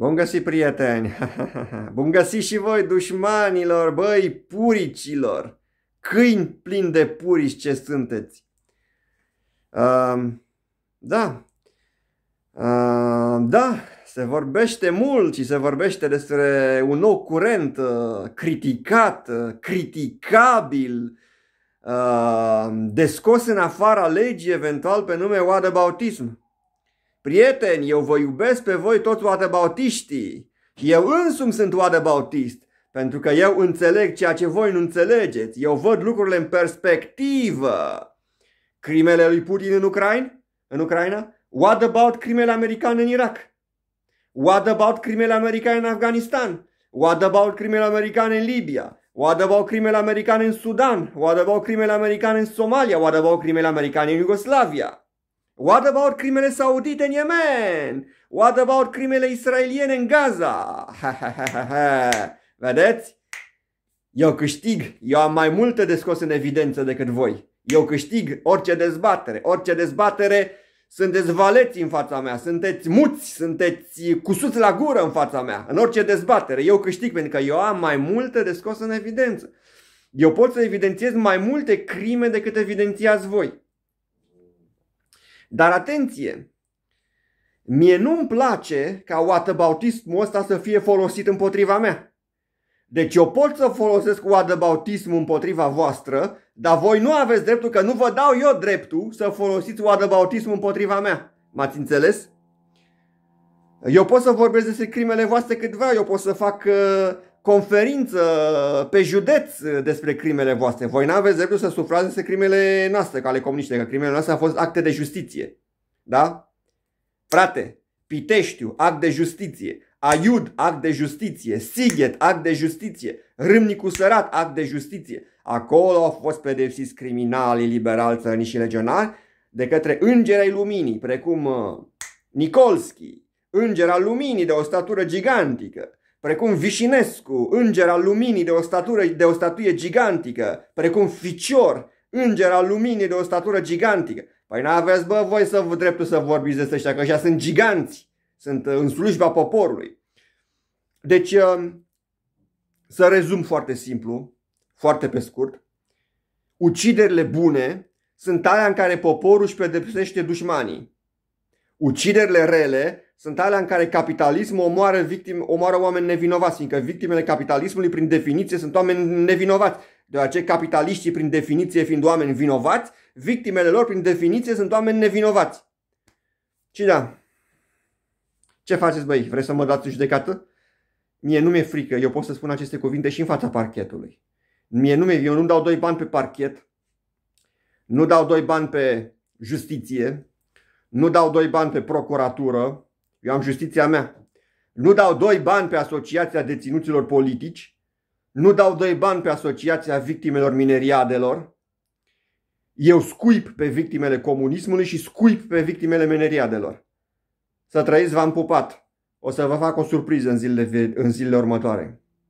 Bun găsi prieteni. bun găsi și voi dușmanilor, băi, puricilor. Câini plini de purici ce sunteți. Uh, da. Uh, da, se vorbește mult și se vorbește despre un nou curent uh, criticat, uh, criticabil, uh, descos în afara legii, eventual pe nume Uh, Prieteni, eu vă iubesc pe voi toți oadebautiștii eu însumi sunt oadebautist, pentru că eu înțeleg ceea ce voi nu înțelegeți. Eu văd lucrurile în perspectivă. Crimele lui Putin în Ucraina? În Ucraina? What about crimele americane în Irak? What about crimele americane în Afganistan? What about crimele americane în Libia? What about crimele americane în Sudan? What about crimele americane în Somalia? What about crimele americane în Iugoslavia? What about crimele saudite în Yemen? What about crimele israeliene în Gaza? Vedeți? Eu câștig, eu am mai multe de scos în evidență decât voi. Eu câștig orice dezbatere, orice dezbatere sunteți valeți în fața mea, sunteți muți, sunteți cusuți la gură în fața mea, în orice dezbatere. Eu câștig pentru că eu am mai multe de scos în evidență. Eu pot să evidențiez mai multe crime decât evidențiați voi. Dar atenție! Mie nu-mi place ca whataboutismul ăsta să fie folosit împotriva mea. Deci eu pot să folosesc whataboutismul împotriva voastră, dar voi nu aveți dreptul, că nu vă dau eu dreptul să folosiți whataboutismul împotriva mea. M-ați înțeles? Eu pot să vorbesc despre crimele voastre cât vreau, eu pot să fac uh, conferință pe județ despre crimele voastre. Voi n-aveți dreptul să sufrați despre crimele noastre, ca ale comuniștilor, că crimele noastre au fost acte de justiție. Da? Frate, Piteștiu, act de justiție. Aiud, act de justiție. Sighet, act de justiție. Râmnicu Sărat, act de justiție. Acolo au fost pedepsiți criminalii liberali, țărni și legionari de către îngeri ai luminii, precum uh, Nicolski, înger al luminii de o statură gigantică, precum Vișinescu, înger al luminii de o, statură, de o statuie gigantică, precum Ficior, înger al luminii de o statură gigantică. Păi n-aveți, bă, voi să vă dreptul să vorbiți despre ăștia, că ăștia sunt giganți, sunt uh, în slujba poporului. Deci, uh, să rezum foarte simplu, foarte pe scurt, uciderile bune sunt alea în care poporul își pedepsește dușmanii. Uciderile rele sunt alea în care capitalismul omoară, victime, omoară oameni nevinovați, fiindcă victimele capitalismului, prin definiție, sunt oameni nevinovați. Deoarece capitaliștii, prin definiție, fiind oameni vinovați, victimele lor, prin definiție, sunt oameni nevinovați. Și da, ce faceți, băi? Vreți să mă dați în judecată? Mie nu mi-e frică, eu pot să spun aceste cuvinte și în fața parchetului. Mie nu mi-e, eu nu dau doi bani pe parchet, nu dau doi bani pe justiție, nu dau doi bani pe procuratură, eu am justiția mea. Nu dau doi bani pe asociația deținuților politici, nu dau doi bani pe asociația victimelor mineriadelor. Eu scuip pe victimele comunismului și scuip pe victimele mineriadelor. Să trăiți, v-am pupat. O să vă fac o surpriză în zilele, în zilele următoare.